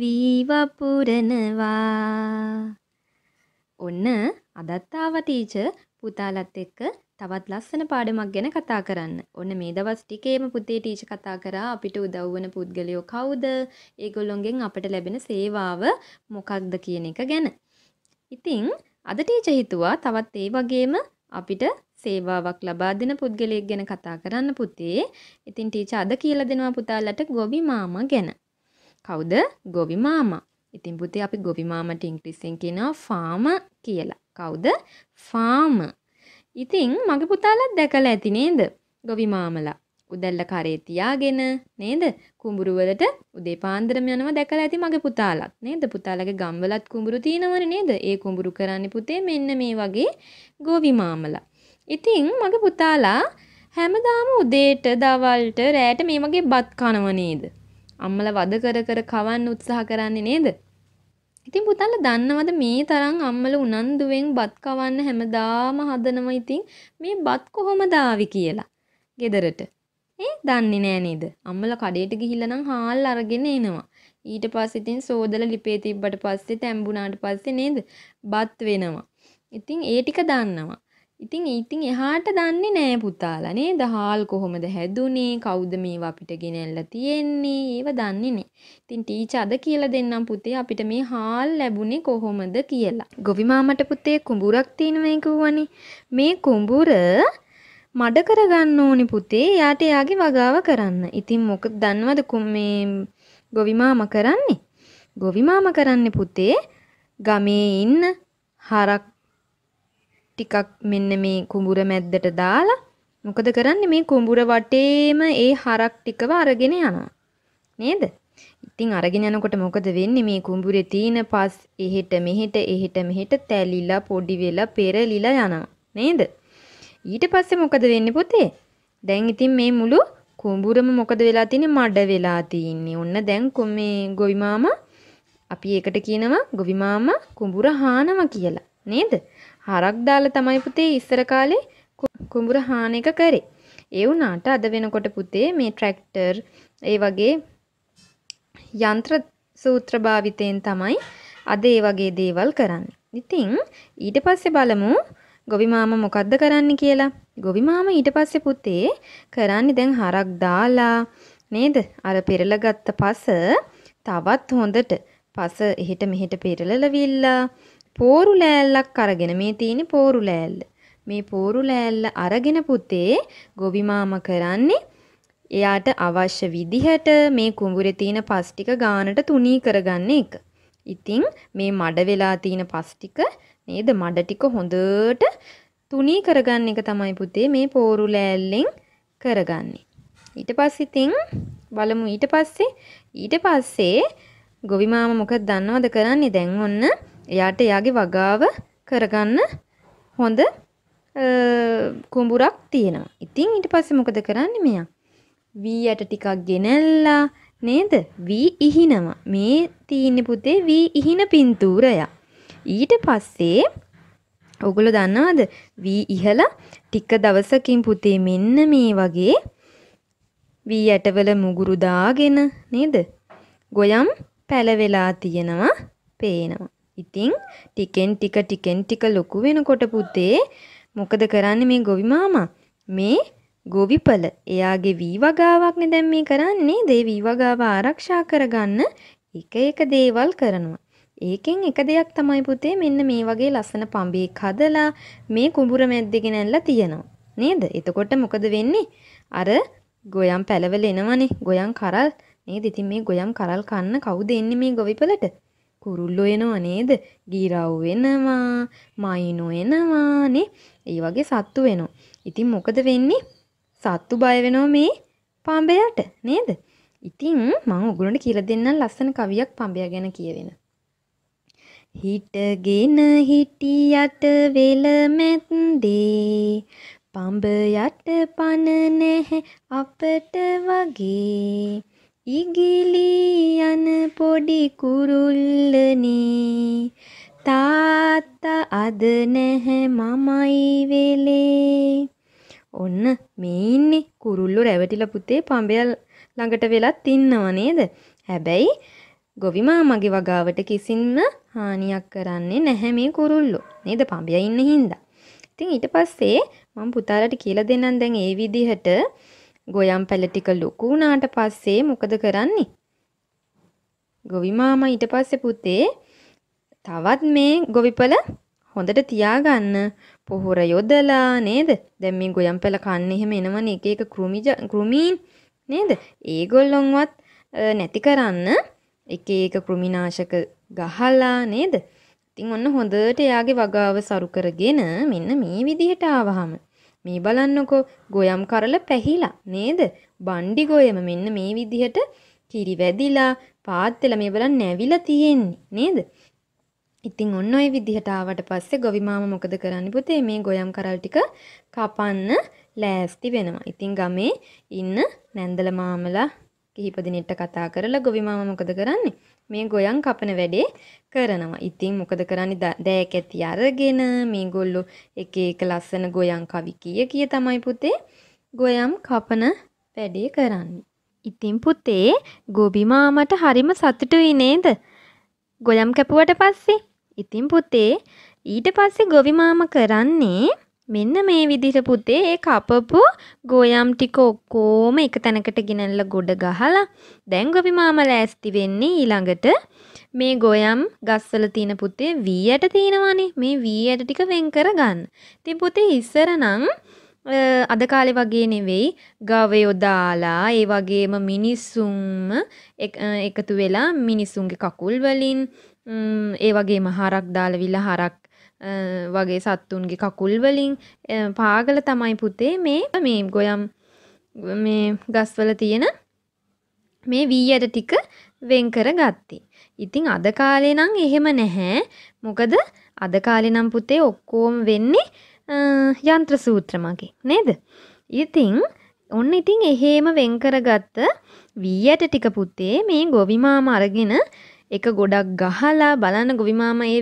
වීවා පුරනවා ඔන්න අදත්තාව ටීච පුතාලත් එක්ක තවත් ලස්සන පාඩමක් ගැන කතා කරන්න. ඔන්න මේ දවස් ටිකේම පුතේ ටීච කතා කරා අපිට උදව් වන පුද්ගලයෝ කවුද? ඒගොල්ලොන්ගෙන් අපට ලැබෙන සේවාව මොකක්ද කියන එක ගැන. ඉතින් අද ටීච හිතුවා තවත් ඒ වගේම අපිට සේවාවක් ලබා දෙන පුද්ගලයෙක් ගැන කතා කරන්න පුතේ. ඉතින් ටීච අද කියලා දෙනවා පුතාලට ගොබි මාමා ගැන. කවුද ගොවි මාමා. ඉතින් පුතේ අපි ගොවි මාමට ඉංග්‍රීසියෙන් කියනවා ෆාම කියලා. කවුද? ෆාම. ඉතින් මගේ පුතාලත් දැකලා ඇති නේද? ගොවි මාමලා. උදැල්ල කරේ තියාගෙන නේද? කුඹුරු වලට උදේ පාන්දරම යනවා දැකලා ඇති මගේ පුතාලත් නේද? පුතාලගේ ගම්වලත් කුඹුරු තියෙනවනේ නේද? ඒ කුඹුරු කරන්නේ පුතේ මෙන්න මේ වගේ ගොවි මාමලා. ඉතින් මගේ පුතාලා හැමදාම උදේට දවල්ට රෑට මේ වගේ බත් කනව නේද? අම්මල වද කර කර කවන්න උත්සාහ කරන්නේ නේද? ඉතින් පුතාලා දන්නවද මේ තරම් අම්මල උනන්දුවෙන් බත් කවන්න හැමදාම හදනවා ඉතින් මේ බත් කොහොමද ආවි කියලා. ගෙදරට. ඒ දන්නේ නෑ නේද? අම්මල කඩේට ගිහිල්ලා නම් හාල් අරගෙන එනවා. ඊට පස්සේ ඉතින් සෝදලා ලිපේ තිබ්බට පස්සේ තැඹුණාට පස්සේ නේද? බත් වෙනවා. ඉතින් ඒ ටික දන්නවා. ඉතින් ඉතින් එහාට දන්නේ නෑ පුතාලා නේද හාල් කොහොමද හැදුනේ කවුද මේවා අපිට ගෙනල්ලා තියෙන්නේ ඒව දන්නේ නෑ. ඉතින් ටීචර් අද කියලා දෙන්නම් පුතේ අපිට මේ හාල් ලැබුණේ කොහොමද කියලා. ගොවි මාමට පුතේ කුඹුරක් තියෙනවා කිව්වනේ. මේ කුඹුර මඩ කරගන්න ඕනි පුතේ. යාට එයාගේ වගාව කරන්න. ඉතින් මොකද දන්නවද මේ ගොවි මාමා කරන්නේ? ගොවි මාමා කරන්නේ පුතේ ගමේ ඉන්න හරක් ටිකක් මෙන්න මේ කුඹුර මැද්දට දාලා මොකද කරන්නේ මේ කුඹුර වටේම ඒ හරක් ටිකව අරගෙන යනවා. නේද? ඉතින් අරගෙන යනකොට මොකද වෙන්නේ මේ කුඹුරේ තියෙන පස් එහෙට මෙහෙට එහෙට මෙහෙට තැලිලා පොඩි වෙලා පෙරලිලා යනවා. නේද? ඊට පස්සේ මොකද වෙන්නේ පුතේ? දැන් ඉතින් මේ මුළු කුඹුරම මොකද වෙලා තියෙන්නේ මඩ වෙලා තියෙන්නේ. ඔන්න දැන් මේ ගොවි අපි ඒකට කියනවා ගොවි කුඹුර හානවා කියලා. නේද? හරක් දාලා තමයි පුතේ ඉස්සර කාලේ කුඹුර හාන එක කරේ. ඒ වුණාට අද වෙනකොට පුතේ මේ ට්‍රැක්ටර් ඒ වගේ යන්ත්‍ර සූත්‍ර භාවිතයෙන් තමයි අද ඒ වගේ දේවල් කරන්නේ. ඉතින් ඊට පස්සේ බලමු ගොවි මාමා මොකද්ද කරන්නේ කියලා. ගොවි මාමා ඊට පස්සේ පුතේ කරන්නේ දැන් හරක් දාලා නේද? අර පෙරල ගත්ත පස තවත් හොඳට පස එහෙට මෙහෙට පෙරලලවිල්ලා පෝරු ලෑල්ලක් අරගෙන මේ තියෙන්නේ පෝරු ලෑල්ල. මේ පෝරු ලෑල්ල අරගෙන පුතේ ගොවි මාමා කරන්නේ එයාට අවශ්‍ය විදිහට මේ කුඹුරේ තියෙන පස් ටික ගානට තුනී කරගන්න එක. ඉතින් මේ මඩ වෙලා තියෙන පස් ටික නේද මඩ ටික හොඳට තුනී කරගන්න එක තමයි පුතේ මේ පෝරු ලෑල්ලෙන් කරගන්නේ. ඊට පස්සේ ඉතින් බලමු ඊට පස්සේ ඊට පස්සේ ගොවි මාමා මොකක්ද දන්නවද කරන්නේ දැන් ඔන්න එයාට එයාගේ වගාව කරගන්න හොඳ කුඹුරක් තියෙනවා. ඉතින් ඊට පස්සේ මොකද කරන්නේ මෙයා? වී යට ටිකක් ගෙනල්ලා නේද? වී ඉහිනවා. මේ තීන්නේ පුතේ වී ඉහින පින්තූරය. ඊට පස්සේ ඔගොල්ලෝ දන්නවද? වී ඉහලා ටික දවසකින් පුතේ මෙන්න මේ වගේ වී යටවල මුගුරු දාගෙන නේද? ගොයම් පැලවෙලා තියෙනවා පේනවා. ඉතින් ටිකෙන් ටික ටිකෙන් ටික ලොකු වෙනකොට පුතේ මොකද කරන්නේ මේ ගොවි මාමා? මේ ගොවිපල එයාගේ වී වගාවක්නේ දැන් මේ කරන්නේ. දේ වී වගාව ආරක්ෂා කරගන්න එක එක දේවල් කරනවා. ඒකෙන් එක දෙයක් තමයි පුතේ මෙන්න මේ වගේ ලස්සන පඹේක් හදලා මේ කුඹුර මැද්දේ ගෙනල්ලා තියනවා. නේද? එතකොට මොකද වෙන්නේ? අර ගොයම් පැලවල එනවනේ. ගොයම් කරල් නේද? ඉතින් මේ ගොයම් කරල් කන්න කවුද එන්නේ මේ ගොවිපලට? කුරුල්ලෝ එනවා නේද? ගිරව් එනවා, මයිනෝ එනවානේ. ඒ වගේ සත්තු වෙනවා. ඉතින් මොකද වෙන්නේ? සත්තු බය වෙනවා මේ පඹයට නේද? ඉතින් මම ඔයගොල්ලන්ට කියලා දෙන්නම් ලස්සන කවියක් පඹය ගැන කියවෙන. හිටගෙන හිටියට වෙල මැද්දේ පඹ යට පන නැහැ අපට වගේ ඉගිලී යන පොඩි කුරුල්ලනේ තාත්තා අද නැහැ මමයි වෙලේ ඔන්න මේ ඉන්නේ කුරුල්ලු රැවටිලා පුතේ පඹයල් ළඟට වෙලත් ඉන්නව නේද හැබැයි ගොවිමා මගේ වගාවට කිසිම හානියක් කරන්නේ නැහැ මේ කුරුල්ලෝ නේද පඹයා ඉන්න හින්දා ඉතින් ඊට පස්සේ මම පුතාලට කියලා දෙන්නම් දැන් ඒ විදිහට ගොයම් පැල ටික ලොකු වුණාට පස්සේ මොකද කරන්නේ? ගොවි මාමා ඊට පස්සේ පුතේ තවත් මේ ගොවිපළ හොඳට තියාගන්න පොහොර යොදලා නේද? දැන් මේ ගොයම් පැල කන්නේ එහෙම එනවනේ එක එක කෘමි කෘමීන් නේද? ඒගොල්ලොන්වත් නැති කරන්න එක එක කෘමිනාශක ගහලා නේද? ඉතින් ඔන්න හොඳට එයාගේ වගාව සරු කරගෙන මෙන්න මේ විදිහට ආවහම මේ බලන්නකෝ ගොයම් කරල පැහිලා නේද? බණ්ඩි ගොයම මෙන්න මේ විදිහට කිරි වැදිලා පාත් වෙලා මේ බලන්න නැවිලා තියෙන්නේ නේද? ඉතින් ඔන්න ඔය විදිහට ආවට පස්සේ ගොවිමාම මොකද කරන්නේ පුතේ මේ ගොයම් කරල් ටික කපන්න ලෑස්ති වෙනවා. ඉතින් ගමේ ඉන්න නැන්දල මාමලා කිහිප දිනෙට කතා කරලා ගොවිමාම මොකද කරන්නේ මේ ගොයන් කපන වැඩේ කරනවා. ඉතින් මොකද කරන්නේ දෑක ඇති අරගෙන මේගොල්ලෝ එක එක ලස්සන ගොයන් කවි කිය කිය තමයි පුතේ ගොයම් කපන වැඩේ කරන්නේ. ඉතින් පුතේ ගොබිමාමට හරිම සතුටුයි නේද? ගොයම් කැපුවට පස්සේ ඉතින් පුතේ ඊට පස්සේ ගොවිමාම කරන්නේ මෙන්න මේ විදිහට පුතේ ඒ කපපු ගෝයම් ටික ඔක්කොම එක තැනකට ගෙනල්ලා ගොඩ ගහලා දැන් අපි මාමලා ඇස්ති වෙන්නේ ඊළඟට මේ ගෝයම් ගස්වල තියෙන පුතේ වී ඇට තියෙනවානේ මේ වී ඇට ටික වෙන් කරගන්න. ඉතින් පුතේ ඉස්සර නම් අද කාලේ වගේ නෙවෙයි ගවයෝ දාලා ඒ වගේම මිනිසුන්ම එකතු වෙලා මිනිසුන්ගේ කකුල් වලින් ඒ වගේම හරක් දාලා විල හරක් වගේ සත්තුන්ගේ කකුල් වලින් පාගල තමයි පුතේ මේ මේ ගොයම් මේ ගස්වල තියෙන මේ වී ඇට ටික වෙන් කර ගත්තේ. ඉතින් අද කාලේ නම් එහෙම නැහැ. මොකද අද කාලේ නම් පුතේ ඔක්කොම වෙන්නේ යන්ත්‍ර සූත්‍ර මගේ නේද? ඉතින් ඔන්න ඉතින් එහෙම වෙන් කරගත්ත වී ඇට ටික පුතේ මේ ගොවි මාම අරගෙන එක ගොඩක් ගහලා බලන්න ගොවිමාම ඒ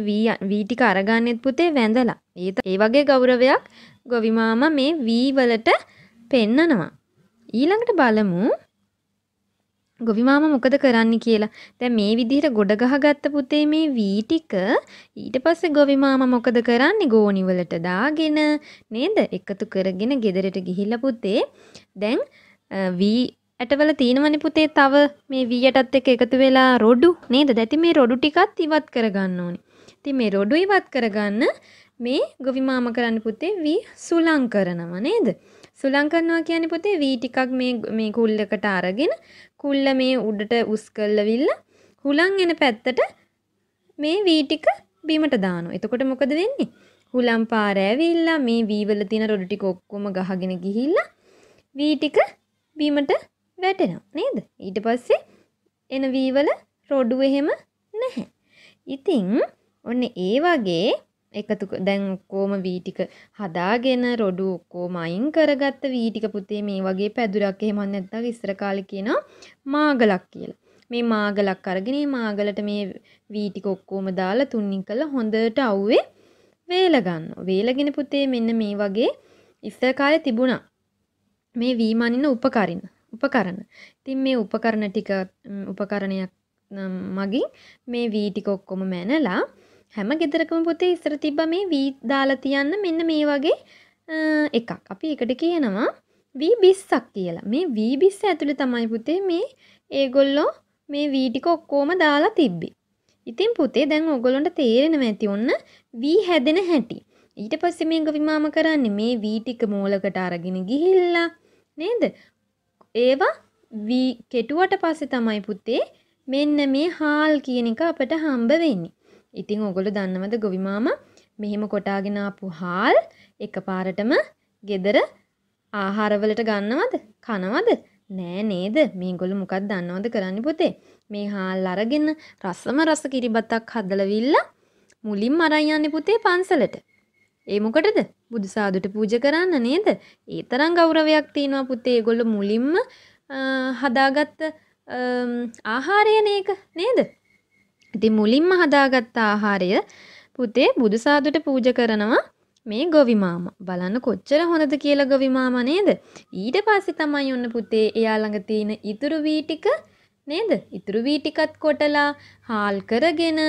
වීටික අරගන්නෙත් පුතේ වැඳලා ඒත ඒ වගේ ගෞරවයක් ගොවිමාම මේ වීවලට පෙන්නනවා ඊළඟට බලමු ගොවිමාම මොකද කරන්න කියලා දැන් මේ විදිහට ගොඩ ගහගත්ත පුතේ මේ වී ටික ඊට පස්සේ ගොවිමාම මොකද කරන්නේ ගෝණි වලට දාගෙන නේද එකතු කරගෙන ගෙදරට ගිහිල්ලා පුතේ දැන් වී ඇටවල තියෙනවනි පුතේ තව මේ වී යටත් එක්ක එකතු වෙලා රොඩු නේද? දැති මේ රොඩු ටිකත් ඉවත් කරගන්න ඕනි. ඉතින් මේ රොඩු ඉවත් කරගන්න මේ ගොවි මාම කරන්න පුතේ වී සුලං කරනවා නේද? සුලං කරනවා කියන්නේ පුතේ වී ටිකක් මේ මේ කුල්ලකට අරගෙන කුල්ල මේ උඩට උස් කළවිල්ල හුලං එන පැත්තට මේ වී ටික බීමට දානවා. එතකොට මොකද වෙන්නේ? හුලම් පාර ඇවිල්ලා මේ වීවල තියෙන රොඩු ටික ඔක්කොම ගහගෙන ගිහිල්ලා වී ටික බීමට වැටෙනවා නේද ඊට පස්සේ එන වීවල රොඩු එහෙම නැහැ ඉතින් ඔන්න ඒ වගේ එකතු දැන් ඔක්කොම වී ටික හදාගෙන රොඩු ඔක්කොම අයින් කරගත්ත වී ටික පුතේ මේ වගේ පැදුරක් එහෙම නැත්නම් ඉස්සර කාලේ කියනවා මාගලක් කියලා. මේ මාගලක් අරගෙන මාගලට මේ වී ටික ඔක්කොම දාලා තුන්නින් කළා හොඳට අවුවේ වේල ගන්නවා. වේලගෙන පුතේ මෙන්න මේ වගේ ඉස්සර කාලේ තිබුණා. මේ වීමනින උපකරින්න උපකරණ ඉතින් මේ උපකරණ ටික උපකරණයක් මගින් මේ වීටික ඔක්කොම මැනලා හැම ගෙදරකම පොතේ ඉස්සර තිබ්බ මේ වී දාලා තියන්න මෙන්න මේ වගේ එකක් අපි එකට කියනවා වී බිස්සක් කියලා මේ වී බිස්ස ඇතුළේ තමයි පුතේ මේ ඒගොල්ලෝ මේ වී ටික ඔක්කොම දාලා තිබ්බි. ඉතින් පුතේ දැන් ඔයගොල්ලන්ට තේරෙනවා ඇති ඔන්න වී හැදෙන හැටි. ඊට පස්සේ මේක විමාම කරන්නේ මේ වී ටික මූලකට අරගෙන ගිහිල්ලා නේද? ඒවා වී කෙටුවට පස්සේ තමයි පුතේ මෙන්න මේ හාල් කියන එක අපට හම්බ වෙන්නේ. ඉතින් ඔයගොල්ලෝ දන්නවද ගොවි මාමා මෙහෙම කොටාගෙන ආපු හාල් එකපාරටම gedara ආහාරවලට ගන්නවද? කනවද? නෑ නේද? මේගොල්ලෝ මොකක්ද දන්නවද කරන්නේ පුතේ? මේ හාල් අරගෙන රසම රස කිරිබතක් හදලා විල්ලා මුලින්ම අරන් යන්නේ පුතේ පන්සලට. ඒ මොකටද බුදු සාදුට පූජ කරන්න නේද? ඒ තරම් ගෞරවයක් තියෙනවා පුතේ. ඒගොල්ලෝ මුලින්ම හදාගත්ත ආහාරයනේ ඒක නේද? ඉතින් මුලින්ම හදාගත්ත ආහාරය පුතේ බුදු සාදුට පූජ කරනවා මේ ගොවි මාමා. බලන්න කොච්චර හොඳද කියලා ගොවි මාමා නේද? ඊට පස්සේ තමයි ඔන්න පුතේ එයා ළඟ තියෙන ඉතුරු වී ටික නේද? ඉතුරු වී ටිකත් කොටලා හාල් කරගෙන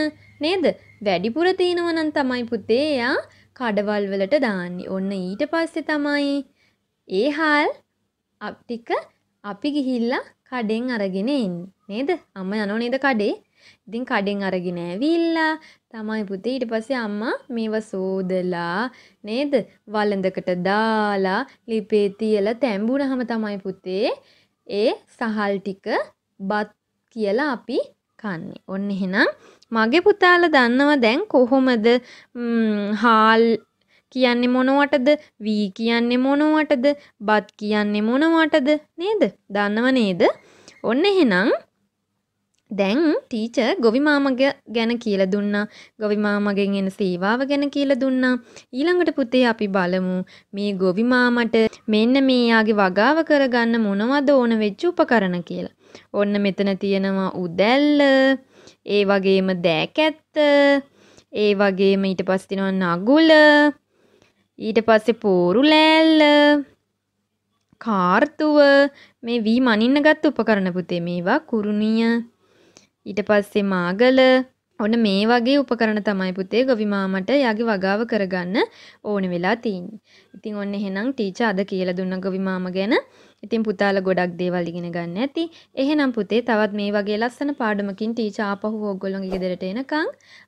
නේද? වැඩිපුර තියෙනවා නම් තමයි පුතේ එයා කඩවල් වලට දාන්නේ. ඔන්න ඊට පස්සේ තමයි ඒ හාල් අපික අපි ගිහිල්ලා කඩෙන් අරගෙන එන්නේ. නේද? අම්මා යනෝ නේද කඩේ? ඉතින් කඩෙන් අරගෙන ඇවිල්ලා තමයි පුතේ ඊට පස්සේ අම්මා මේව සෝදලා නේද? වළඳකට දාලා ලිපේ තියලා තැඹුණාම තමයි පුතේ ඒ සහල් ටික බත් කියලා අපි කන්නේ. ඔන්න එහෙනම් මගේ පුතාල දන්නව දැන් කොහොමද හාල් කියන්නේ මොනවටද වී කියන්නේ මොනවටද බත් කියන්නේ මොනවටද නේද දන්නව නේද ඔන්න එහෙනම් දැන් ටීච ගොවි මාමග ගැන කියලා දුන්නා ගොවි මාමගෙන් එන සේවාව ගැන කියලා දුන්නා ඊළඟට පුතේ අපි බලමු මේ ගොවි මාමට මෙන්න මේයාගේ වගාව කරගන්න මොනවද ඕන වෙච්ච උපකරණ කියලා ඔන්න මෙතන තියෙනවා උදැල්ල ඒ වගේම දෑකැත්ත ඒ වගේම ඊට පස්සේ තියෙනවා නගුල ඊට පස්සේ පෝරු ලෑල්ල කාර්තුව මේ වී මනින්නගත් උපකරණ පුතේ මේවා කුරුණිය ඊට පස්සේ මාගල ඔන්න මේ වගේ උපකරණ තමයි පුතේ ගොවි මාමට යාගේ වගාව කරගන්න ඕන වෙලා තියෙන්නේ. ඉතින් ඔන්න එහෙනම් ටීචර් අද කියලා දුන්න ගොවි මාම ගැන ඉතින් පුතාල ගොඩක් දේවල් ඉගෙන ගන්න ඇති. එහෙනම් පුතේ තවත් මේ වගේ ලස්සන පාඩමකින් ටීචර් ආපහු ඕගොල්ලෝගේ ගෙදරට එනකන්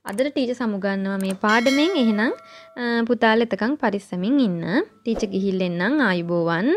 අදට ටීචර් සමුගන්නවා මේ පාඩමෙන්. එහෙනම් පුතාල එතකන් පරිස්සමින් ඉන්න. ටීචර් ගිහිල්ලා එන්නම් ආයුබෝවන්.